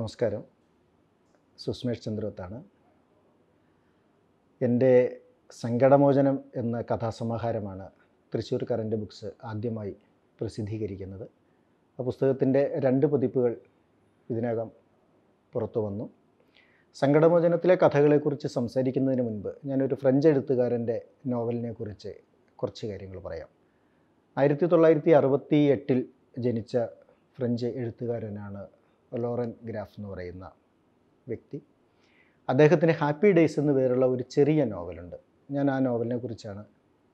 നമസ്കാരം സുസ്മേഷ് ചന്ദ്രത്താണ് എൻ്റെ സങ്കടമോചനം എന്ന കഥാസമാഹാരമാണ് തൃശ്ശൂർ കറൻ്റ് ബുക്സ് ആദ്യമായി പ്രസിദ്ധീകരിക്കുന്നത് ആ പുസ്തകത്തിൻ്റെ രണ്ട് പതിപ്പുകൾ ഇതിനകം പുറത്തു വന്നു സങ്കടമോചനത്തിലെ കഥകളെക്കുറിച്ച് സംസാരിക്കുന്നതിന് മുൻപ് ഞാനൊരു ഫ്രഞ്ച് എഴുത്തുകാരൻ്റെ നോവലിനെ കുറിച്ച് കുറച്ച് കാര്യങ്ങൾ പറയാം ആയിരത്തി തൊള്ളായിരത്തി അറുപത്തി എട്ടിൽ ജനിച്ച ഫ്രഞ്ച് എഴുത്തുകാരനാണ് ലോറൻ ഗ്രാഫ് എന്ന് പറയുന്ന വ്യക്തി അദ്ദേഹത്തിൻ്റെ ഹാപ്പി ഡേയ്സ് എന്ന് പേരുള്ള ഒരു ചെറിയ നോവലുണ്ട് ഞാൻ ആ നോവലിനെ കുറിച്ചാണ്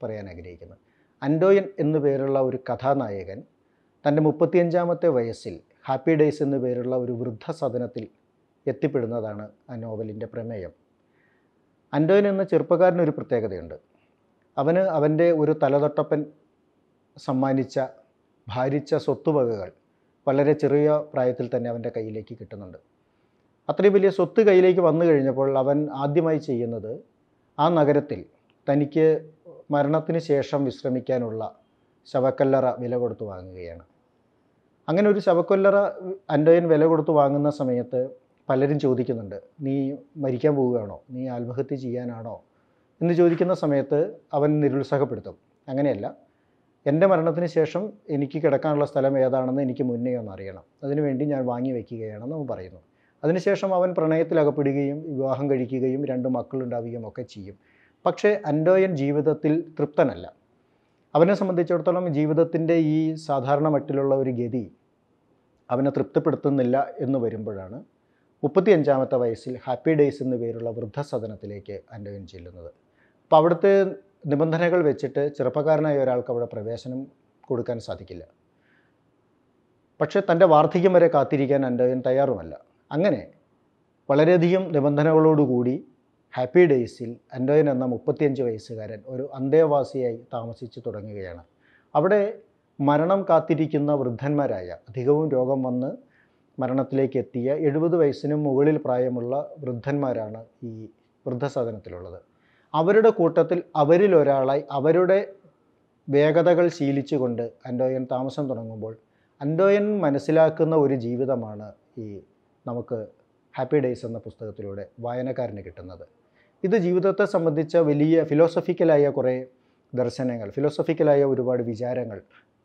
പറയാൻ ആഗ്രഹിക്കുന്നത് അൻഡോയൻ എന്നു പേരുള്ള ഒരു കഥാനായകൻ തൻ്റെ മുപ്പത്തിയഞ്ചാമത്തെ വയസ്സിൽ ഹാപ്പി ഡേയ്സ് എന്നു പേരുള്ള ഒരു വൃദ്ധസദനത്തിൽ എത്തിപ്പെടുന്നതാണ് ആ നോവലിൻ്റെ പ്രമേയം അൻഡോയൻ എന്ന ചെറുപ്പക്കാരനൊരു പ്രത്യേകതയുണ്ട് അവന് അവൻ്റെ ഒരു തലതൊട്ടപ്പൻ സമ്മാനിച്ച ഭാരിച്ച സ്വത്തുവകകൾ വളരെ ചെറിയ പ്രായത്തിൽ തന്നെ അവൻ്റെ കയ്യിലേക്ക് കിട്ടുന്നുണ്ട് അത്രയും വലിയ സ്വത്ത് കയ്യിലേക്ക് വന്നു കഴിഞ്ഞപ്പോൾ അവൻ ആദ്യമായി ചെയ്യുന്നത് ആ നഗരത്തിൽ തനിക്ക് മരണത്തിന് ശേഷം വിശ്രമിക്കാനുള്ള ശവക്കല്ലറ വില കൊടുത്ത് വാങ്ങുകയാണ് അങ്ങനെ ഒരു ശവക്കൊല്ലറ അൻ്റയൻ വില കൊടുത്ത് വാങ്ങുന്ന സമയത്ത് പലരും ചോദിക്കുന്നുണ്ട് നീ മരിക്കാൻ പോവുകയാണോ നീ ആത്മഹത്യ ചെയ്യാനാണോ എന്ന് ചോദിക്കുന്ന സമയത്ത് അവൻ നിരുത്സാഹപ്പെടുത്തും അങ്ങനെയല്ല എൻ്റെ മരണത്തിന് ശേഷം എനിക്ക് കിടക്കാനുള്ള സ്ഥലം ഏതാണെന്ന് എനിക്ക് മുന്നേ ഒന്ന് അറിയണം അതിനുവേണ്ടി ഞാൻ വാങ്ങി വയ്ക്കുകയാണെന്ന് അവൻ പറയുന്നു അതിനുശേഷം അവൻ പ്രണയത്തിലകപ്പെടുകയും വിവാഹം കഴിക്കുകയും രണ്ട് മക്കളുണ്ടാവുകയും ഒക്കെ ചെയ്യും പക്ഷേ അൻഡോയൻ ജീവിതത്തിൽ തൃപ്തനല്ല അവനെ സംബന്ധിച്ചിടത്തോളം ജീവിതത്തിൻ്റെ ഈ സാധാരണ മട്ടിലുള്ള ഒരു ഗതി അവനെ തൃപ്തിപ്പെടുത്തുന്നില്ല എന്ന് വരുമ്പോഴാണ് മുപ്പത്തിയഞ്ചാമത്തെ വയസ്സിൽ ഹാപ്പി ഡേയ്സ് എന്നു പേരുള്ള വൃദ്ധസദനത്തിലേക്ക് അൻഡോയൻ ചെല്ലുന്നത് അപ്പോൾ അവിടുത്തെ നിബന്ധനകൾ വെച്ചിട്ട് ചെറുപ്പക്കാരനായ ഒരാൾക്ക് അവിടെ പ്രവേശനം കൊടുക്കാൻ സാധിക്കില്ല പക്ഷേ തൻ്റെ വാർദ്ധക്യം വരെ കാത്തിരിക്കാൻ അൻ്റവൻ തയ്യാറുമല്ല അങ്ങനെ വളരെയധികം നിബന്ധനകളോടുകൂടി ഹാപ്പി ഡേയ്സിൽ അൻ്റോയൻ എന്ന മുപ്പത്തിയഞ്ച് വയസ്സുകാരൻ ഒരു അന്തേവാസിയായി താമസിച്ചു തുടങ്ങുകയാണ് അവിടെ മരണം കാത്തിരിക്കുന്ന വൃദ്ധന്മാരായ അധികവും രോഗം വന്ന് മരണത്തിലേക്ക് എത്തിയ എഴുപത് വയസ്സിനും മുകളിൽ പ്രായമുള്ള വൃദ്ധന്മാരാണ് ഈ വൃദ്ധസദനത്തിലുള്ളത് അവരുടെ കൂട്ടത്തിൽ അവരിൽ ഒരാളായി അവരുടെ വേഗതകൾ ശീലിച്ചുകൊണ്ട് അൻഡോയൻ താമസം തുടങ്ങുമ്പോൾ അൻഡോയൻ മനസ്സിലാക്കുന്ന ഒരു ജീവിതമാണ് ഈ നമുക്ക് ഹാപ്പി ഡേയ്സ് എന്ന പുസ്തകത്തിലൂടെ വായനക്കാരന് കിട്ടുന്നത് ഇത് ജീവിതത്തെ സംബന്ധിച്ച വലിയ ഫിലോസഫിക്കലായ കുറേ ദർശനങ്ങൾ ഫിലോസഫിക്കലായ ഒരുപാട് വിചാരങ്ങൾ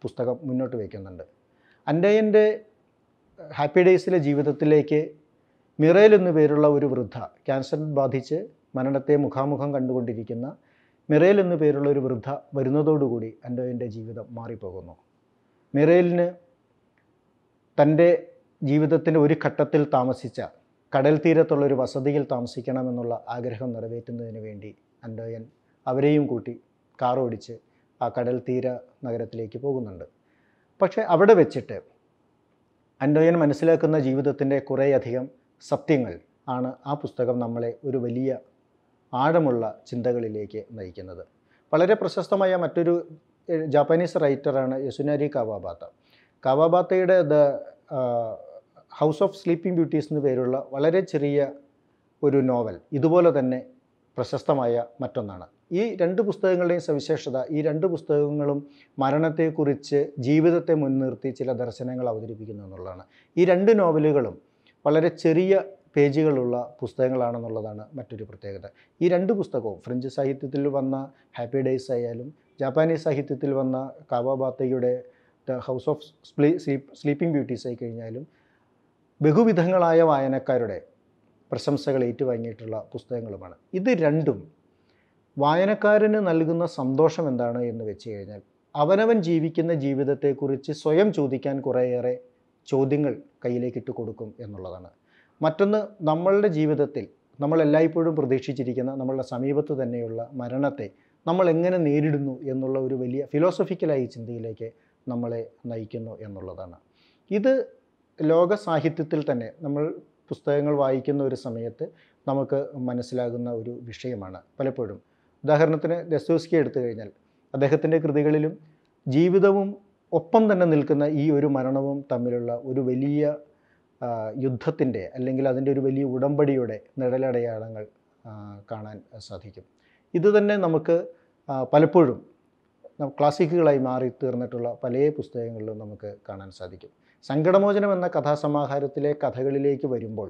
പുസ്തകം മുന്നോട്ട് വയ്ക്കുന്നുണ്ട് അൻഡയൻ്റെ ഹാപ്പി ഡേയ്സിലെ ജീവിതത്തിലേക്ക് മിറയിൽ എന്നു പേരുള്ള ഒരു വൃദ്ധ ക്യാൻസർ ബാധിച്ച് മരണത്തെ മുഖാമുഖം കണ്ടുകൊണ്ടിരിക്കുന്ന മിറേൽ എന്നു പേരുള്ള ഒരു വൃദ്ധ വരുന്നതോടുകൂടി അൻ്റോയിൻ്റെ ജീവിതം മാറിപ്പോകുന്നു മിറേലിന് തൻ്റെ ജീവിതത്തിൻ്റെ ഒരു ഘട്ടത്തിൽ താമസിച്ച കടൽ തീരത്തുള്ള ഒരു വസതിയിൽ താമസിക്കണമെന്നുള്ള ആഗ്രഹം നിറവേറ്റുന്നതിന് വേണ്ടി അൻ്റോയൻ അവരെയും കൂട്ടി കാർ ഓടിച്ച് ആ കടൽ തീര നഗരത്തിലേക്ക് പോകുന്നുണ്ട് പക്ഷേ അവിടെ വെച്ചിട്ട് അൻ്റോയൻ മനസ്സിലാക്കുന്ന ജീവിതത്തിൻ്റെ കുറേയധികം സത്യങ്ങൾ ആണ് ആ പുസ്തകം നമ്മളെ ഒരു വലിയ ആഴമുള്ള ചിന്തകളിലേക്ക് നയിക്കുന്നത് വളരെ പ്രശസ്തമായ മറ്റൊരു ജാപ്പനീസ് റൈറ്ററാണ് യസുനാരി കവാബാത്ത കവാബാത്തയുടെ the house of sleeping beauties എന്ന് പേരുള്ള വളരെ ചെറിയ ഒരു നോവൽ ഇതുപോലെ തന്നെ പ്രശസ്തമായ മറ്റൊന്നാണ് ഈ രണ്ട് പുസ്തകങ്ങളുടെയും സവിശേഷത ഈ രണ്ട് പുസ്തകങ്ങളും മരണത്തെക്കുറിച്ച് ജീവിതത്തെ മുൻനിർത്തി ചില ദർശനങ്ങൾ അവതരിപ്പിക്കുന്നു എന്നുള്ളതാണ് ഈ രണ്ട് നോവലുകളും വളരെ ചെറിയ പേജുകളുള്ള പുസ്തകങ്ങളാണെന്നുള്ളതാണ് മറ്റൊരു പ്രത്യേകത ഈ രണ്ട് പുസ്തകവും ഫ്രഞ്ച് സാഹിത്യത്തിൽ വന്ന ഹാപ്പി ഡേയ്സ് ആയാലും ജാപ്പാനീസ് സാഹിത്യത്തിൽ വന്ന കാവാബാത്തയുടെ ദ ഹൗസ് ഓഫ് സ്പ്ലീ സ്ലീപ് സ്ലീപ്പിംഗ് ബ്യൂട്ടീസ് ആയി കഴിഞ്ഞാലും ബഹുവിധങ്ങളായ വായനക്കാരുടെ പ്രശംസകൾ ഏറ്റുവാങ്ങിയിട്ടുള്ള പുസ്തകങ്ങളുമാണ് ഇത് രണ്ടും വായനക്കാരന് നൽകുന്ന സന്തോഷം എന്താണ് എന്ന് വെച്ച് കഴിഞ്ഞാൽ അവനവൻ ജീവിക്കുന്ന ജീവിതത്തെക്കുറിച്ച് സ്വയം ചോദിക്കാൻ കുറേയേറെ ചോദ്യങ്ങൾ കയ്യിലേക്കിട്ട് കൊടുക്കും എന്നുള്ളതാണ് മറ്റൊന്ന് നമ്മളുടെ ജീവിതത്തിൽ നമ്മൾ എല്ലായ്പ്പോഴും പ്രതീക്ഷിച്ചിരിക്കുന്ന നമ്മളുടെ സമീപത്ത് തന്നെയുള്ള മരണത്തെ നമ്മൾ എങ്ങനെ നേരിടുന്നു എന്നുള്ള ഒരു വലിയ ഫിലോസഫിക്കലായി ചിന്തയിലേക്ക് നമ്മളെ നയിക്കുന്നു എന്നുള്ളതാണ് ഇത് ലോക സാഹിത്യത്തിൽ തന്നെ നമ്മൾ പുസ്തകങ്ങൾ വായിക്കുന്ന ഒരു സമയത്ത് നമുക്ക് മനസ്സിലാകുന്ന ഒരു വിഷയമാണ് പലപ്പോഴും ഉദാഹരണത്തിന് ദസ്തോസ്കി എടുത്തു കഴിഞ്ഞാൽ അദ്ദേഹത്തിൻ്റെ കൃതികളിലും ജീവിതവും ഒപ്പം തന്നെ നിൽക്കുന്ന ഈ ഒരു മരണവും തമ്മിലുള്ള ഒരു വലിയ യുദ്ധത്തിൻ്റെ അല്ലെങ്കിൽ അതിൻ്റെ ഒരു വലിയ ഉടമ്പടിയുടെ നിഴലടയാളങ്ങൾ കാണാൻ സാധിക്കും ഇതുതന്നെ നമുക്ക് പലപ്പോഴും ക്ലാസിക്കുകളായി മാറി തീർന്നിട്ടുള്ള പല പുസ്തകങ്ങളിലും നമുക്ക് കാണാൻ സാധിക്കും സങ്കടമോചനം എന്ന കഥാസമാഹാരത്തിലെ കഥകളിലേക്ക് വരുമ്പോൾ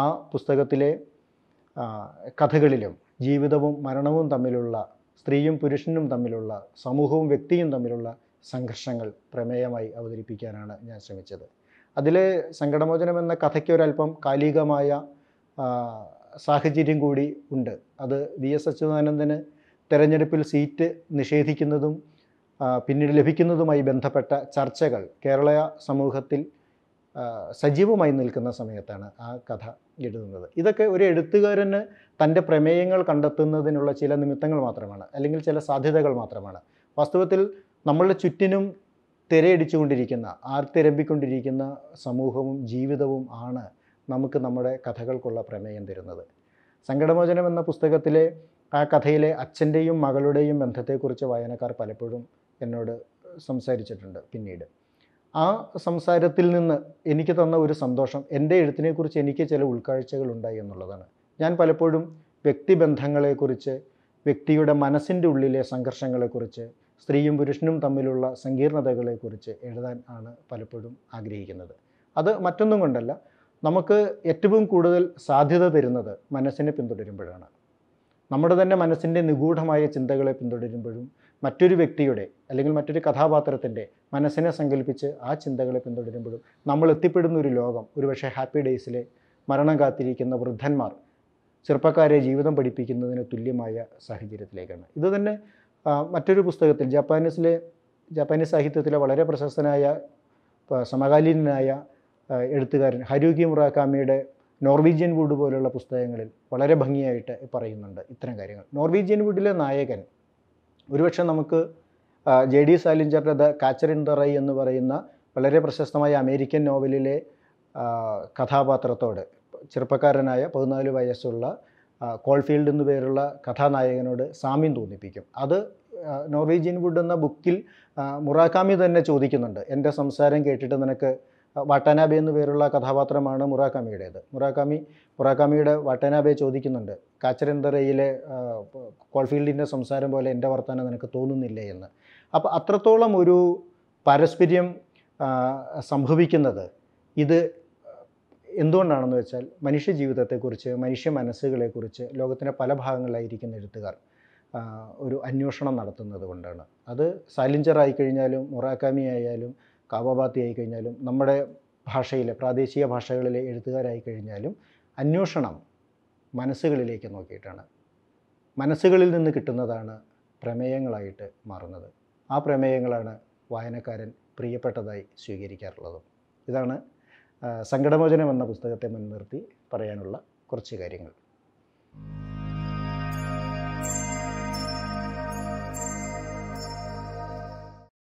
ആ പുസ്തകത്തിലെ കഥകളിലും ജീവിതവും മരണവും തമ്മിലുള്ള സ്ത്രീയും പുരുഷനും തമ്മിലുള്ള സമൂഹവും വ്യക്തിയും തമ്മിലുള്ള സംഘർഷങ്ങൾ പ്രമേയമായി അവതരിപ്പിക്കാനാണ് ഞാൻ ശ്രമിച്ചത് അതിൽ സങ്കടമോചനം എന്ന കഥയ്ക്ക് ഒരല്പം കാലികമായ സാഹചര്യം കൂടി ഉണ്ട് അത് വി എസ് അച്യുതാനന്ദന് തെരഞ്ഞെടുപ്പിൽ സീറ്റ് നിഷേധിക്കുന്നതും പിന്നീട് ലഭിക്കുന്നതുമായി ബന്ധപ്പെട്ട ചർച്ചകൾ കേരള സമൂഹത്തിൽ സജീവമായി നിൽക്കുന്ന സമയത്താണ് ആ കഥ എഴുതുന്നത് ഇതൊക്കെ ഒരു എഴുത്തുകാരന് തൻ്റെ പ്രമേയങ്ങൾ കണ്ടെത്തുന്നതിനുള്ള ചില നിമിത്തങ്ങൾ മാത്രമാണ് അല്ലെങ്കിൽ ചില സാധ്യതകൾ മാത്രമാണ് വാസ്തവത്തിൽ നമ്മളുടെ ചുറ്റിനും തിരയടിച്ചുകൊണ്ടിരിക്കുന്ന ആർത്തിരമ്പിക്കൊണ്ടിരിക്കുന്ന സമൂഹവും ജീവിതവും ആണ് നമുക്ക് നമ്മുടെ കഥകൾക്കുള്ള പ്രമേയം തരുന്നത് സങ്കടമോചനം എന്ന പുസ്തകത്തിലെ ആ കഥയിലെ അച്ഛൻ്റെയും മകളുടെയും ബന്ധത്തെക്കുറിച്ച് വായനക്കാർ പലപ്പോഴും എന്നോട് സംസാരിച്ചിട്ടുണ്ട് പിന്നീട് ആ സംസാരത്തിൽ നിന്ന് എനിക്ക് തന്ന ഒരു സന്തോഷം എൻ്റെ എഴുത്തിനെക്കുറിച്ച് എനിക്ക് ചില ഉൾക്കാഴ്ചകൾ ഉണ്ടായി എന്നുള്ളതാണ് ഞാൻ പലപ്പോഴും വ്യക്തിബന്ധങ്ങളെക്കുറിച്ച് വ്യക്തിയുടെ മനസ്സിൻ്റെ ഉള്ളിലെ സംഘർഷങ്ങളെക്കുറിച്ച് സ്ത്രീയും പുരുഷനും തമ്മിലുള്ള സങ്കീർണതകളെക്കുറിച്ച് എഴുതാൻ ആണ് പലപ്പോഴും ആഗ്രഹിക്കുന്നത് അത് മറ്റൊന്നും കൊണ്ടല്ല നമുക്ക് ഏറ്റവും കൂടുതൽ സാധ്യത തരുന്നത് മനസ്സിനെ പിന്തുടരുമ്പോഴാണ് നമ്മുടെ തന്നെ മനസ്സിൻ്റെ നിഗൂഢമായ ചിന്തകളെ പിന്തുടരുമ്പോഴും മറ്റൊരു വ്യക്തിയുടെ അല്ലെങ്കിൽ മറ്റൊരു കഥാപാത്രത്തിൻ്റെ മനസ്സിനെ സങ്കല്പിച്ച് ആ ചിന്തകളെ പിന്തുടരുമ്പോഴും നമ്മൾ എത്തിപ്പെടുന്ന ഒരു ലോകം ഒരുപക്ഷെ ഹാപ്പി ഡേയ്സിലെ മരണം കാത്തിരിക്കുന്ന വൃദ്ധന്മാർ ചെറുപ്പക്കാരെ ജീവിതം പഠിപ്പിക്കുന്നതിന് തുല്യമായ സാഹചര്യത്തിലേക്കാണ് ഇത് തന്നെ മറ്റൊരു പുസ്തകത്തിൽ ജാപ്പാനീസിലെ ജാപ്പാനീസ് സാഹിത്യത്തിലെ വളരെ പ്രശസ്തനായ സമകാലീനനായ എഴുത്തുകാരൻ ഹരൂകി മുറാക്കാമിയുടെ നോർവീജിയൻ വുഡ് പോലുള്ള പുസ്തകങ്ങളിൽ വളരെ ഭംഗിയായിട്ട് പറയുന്നുണ്ട് ഇത്തരം കാര്യങ്ങൾ നോർവീജിയൻ വുഡിലെ നായകൻ ഒരുപക്ഷെ നമുക്ക് ജെ ഡി സാലിഞ്ചറുടെ the catcher in the rye എന്ന് പറയുന്ന വളരെ പ്രശസ്തമായ അമേരിക്കൻ നോവലിലെ കഥാപാത്രത്തോട് ചെറുപ്പക്കാരനായ പതിനാല് വയസ്സുള്ള കോൾഫീൽഡ് എന്നു പേരുള്ള കഥാനായകനോട് സാമ്യം തോന്നിപ്പിക്കും അത് നോർവീജിയൻ വുഡ് എന്ന ബുക്കിൽ മുറാക്കാമി തന്നെ ചോദിക്കുന്നുണ്ട് എൻ്റെ സംസാരം കേട്ടിട്ട് നിനക്ക് വാട്ടാനാബെ എന്നു പേരുള്ള കഥാപാത്രമാണ് മുറാക്കാമിയുടേത് മുറാക്കാമി മുറാക്കാമിയുടെ വാട്ടാനാബെ ചോദിക്കുന്നുണ്ട് കാച്ചരന്തറയിലെ കോൾഫീൽഡിൻ്റെ സംസാരം പോലെ എൻ്റെ വർത്തമാനം നിനക്ക് തോന്നുന്നില്ലേ എന്ന് അപ്പോൾ അത്രത്തോളം ഒരു പാരസ്പര്യം സംഭവിക്കുന്നത് ഇത് എന്തുകൊണ്ടാണെന്ന് വെച്ചാൽ മനുഷ്യ ജീവിതത്തെക്കുറിച്ച് മനുഷ്യ മനസ്സുകളെക്കുറിച്ച് ലോകത്തിൻ്റെ പല ഭാഗങ്ങളിലായിരിക്കുന്ന എഴുത്തുകാർ ഒരു അന്വേഷണം നടത്തുന്നത് കൊണ്ടാണ് അത് സാലിഞ്ചർ ആയിക്കഴിഞ്ഞാലും മൊറാക്കാമി ആയാലും കാബാബാത്തി ആയിക്കഴിഞ്ഞാലും നമ്മുടെ ഭാഷയിലെ പ്രാദേശിക ഭാഷകളിലെ എഴുത്തുകാരായി കഴിഞ്ഞാലും അന്വേഷണം മനസ്സുകളിലേക്ക് നോക്കിയിട്ടാണ് മനസ്സുകളിൽ നിന്ന് കിട്ടുന്നതാണ് പ്രമേയങ്ങളായിട്ട് മാറുന്നത് ആ പ്രമേയങ്ങളാണ് വായനക്കാരൻ പ്രിയപ്പെട്ടതായി സ്വീകരിക്കാറുള്ളതും ഇതാണ് സങ്കടമോചനം എന്ന പുസ്തകത്തെ മുൻനിർത്തി പറയാനുള്ള കുറച്ച് കാര്യങ്ങൾ